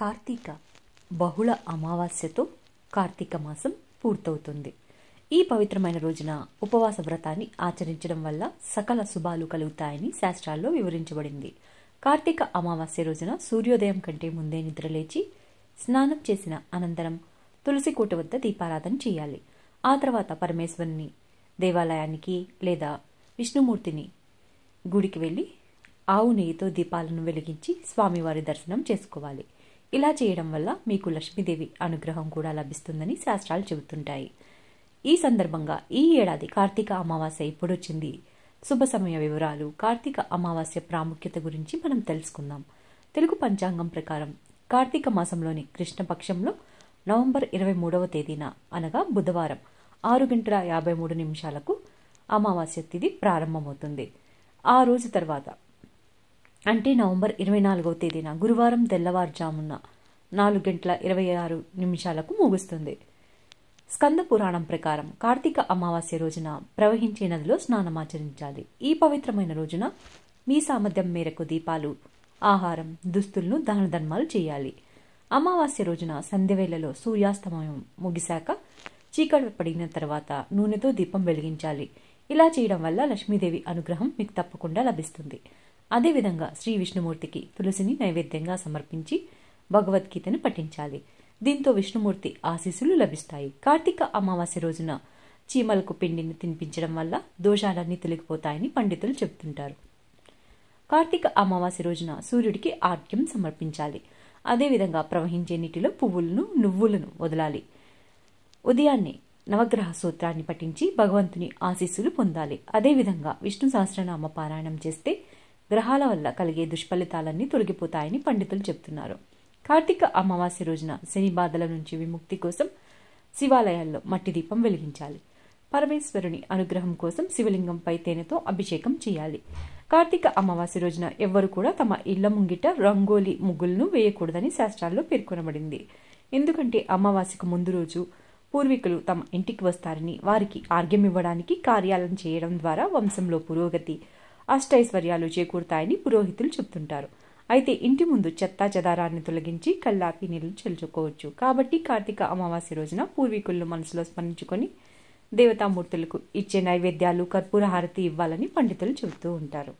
కార్తీక బహుళ అమావాస్యతో కార్తీక మాసం పూర్తవుతుంది ఈ పవిత్రమైన రోజున ఉపవాస వ్రతాన్ని ఆచరించడం వల్ల సకల శుభాలు కలుగుతాయని శాస్త్రాల్లో వివరించబడింది కార్తీక అమావాస్య రోజున సూర్యోదయం కంటే ముందే నిద్రలేచి స్నానం చేసిన అనంతరం తులసి కోట వద్ద దీపారాధన చేయాలి ఆ తర్వాత పరమేశ్వరుని దేవాలయానికి లేదా విష్ణుమూర్తిని గుడికి వెళ్ళి ఆవు నెయ్యితో దీపాలను వెలిగించి స్వామివారి దర్శనం చేసుకోవాలి ఇలా చేయడం వల్ల మీకు లక్ష్మీదేవి అనుగ్రహం కూడా లభిస్తుందని శాస్త్రాలు చెబుతుంటాయి ఈ సందర్భంగా ఈ ఏడాది కార్తీక అమావాస్య ఎప్పుడొచ్చింది శుభ సమయ వివరాలు కార్తీక అమావాస్య ప్రాముఖ్యత గురించి మనం తెలుసుకుందాం తెలుగు పంచాంగం ప్రకారం కార్తీక మాసంలోని కృష్ణపక్షంలో నవంబర్ ఇరవై మూడవ తేదీన అనగా బుధవారం ఆరు గంటల యాభై మూడు నిమిషాలకు అమావాస్య తిథి ప్రారంభమవుతుంది ఆ రోజు తర్వాత అంటే నవంబర్ ఇరవై నాలుగవ తేదీన గురువారం తెల్లవారుజామున నాలుగు గంటల ఇరవై ఆరు నిమిషాలకు ముగుస్తుంది స్కంద పురాణం ప్రకారం కార్తీక అమావాస్య రోజున ప్రవహించే నదిలో స్నానమాచరించాలి ఈ పవిత్రమైన రోజున మీ సామర్థ్యం మేరకు దీపాలు ఆహారం దుస్తులను దాన ధర్మాలు చేయాలి అమావాస్య రోజున సంధ్యవేళలో సూర్యాస్తమయం ముగిశాక చీకటి పడిన తర్వాత నూనెతో దీపం వెలిగించాలి ఇలా చేయడం వల్ల లక్ష్మీదేవి అనుగ్రహం మీకు తప్పకుండా లభిస్తుంది అదేవిధంగా శ్రీ విష్ణుమూర్తికి తులసిని నైవేద్యంగా సమర్పించి భగవద్గీతను పఠించాలి దీంతో విష్ణుమూర్తి ఆశీస్సులు లభిస్తాయి కార్తీక అమావాస్య రోజున చీమలకు పిండిని తినిపించడం వల్ల దోషాలన్నీ తొలగిపోతాయని పండితులు చెబుతుంటారు కార్తీక అమావాస్య రోజున సూర్యుడికి ఆర్ఘ్యం సమర్పించాలి అదేవిధంగా ప్రవహించే నీటిలో పువ్వులను నువ్వులను వదలాలి ఉదయాన్నే నవగ్రహ సూత్రాన్ని పఠించి భగవంతుని ఆశీస్సులు పొందాలి అదేవిధంగా విష్ణు సహస్రనామ పారాయణం చేస్తే గ్రహాల వల్ల కలిగే దుష్ఫలితాలన్నీ తొలగిపోతాయని పండితులు చెప్తున్నారు కార్తీక అమావాస్య రోజున శని బాధల నుంచి విముక్తి కోసం శివాలయాల్లో మట్టి దీపం వెలిగించాలి పరమేశ్వరుని అనుగ్రహం కోసం శివలింగంపై తేనెతో అభిషేకం చేయాలి కార్తీక అమావాస్య రోజున ఎవ్వరు కూడా తమ ఇళ్ల ముంగిట రంగోలి ముగ్గులను వేయకూడదని శాస్త్రాల్లో పేర్కొనబడింది ఎందుకంటే అమావాస్యకు ముందు రోజు పూర్వీకులు తమ ఇంటికి వస్తారని వారికి ఆర్గ్యం ఇవ్వడానికి కార్యాలను చేయడం ద్వారా వంశంలో పురోగతి అష్టైశ్వర్యాలు చేకూరుతాయని పురోహితులు చెబుతుంటారు అయితే ఇంటి ముందు చెత్తా చెదారాన్ని తొలగించి కల్లాపి నీళ్లు చల్లుకోవచ్చు కాబట్టి కార్తీక అమావాస్య రోజున పూర్వీకులను మనసులో స్మరించుకొని దేవతామూర్తులకు ఇచ్చే నైవేద్యాలు కర్పూర హారతి ఇవ్వాలని పండితులు చెబుతూ ఉంటారు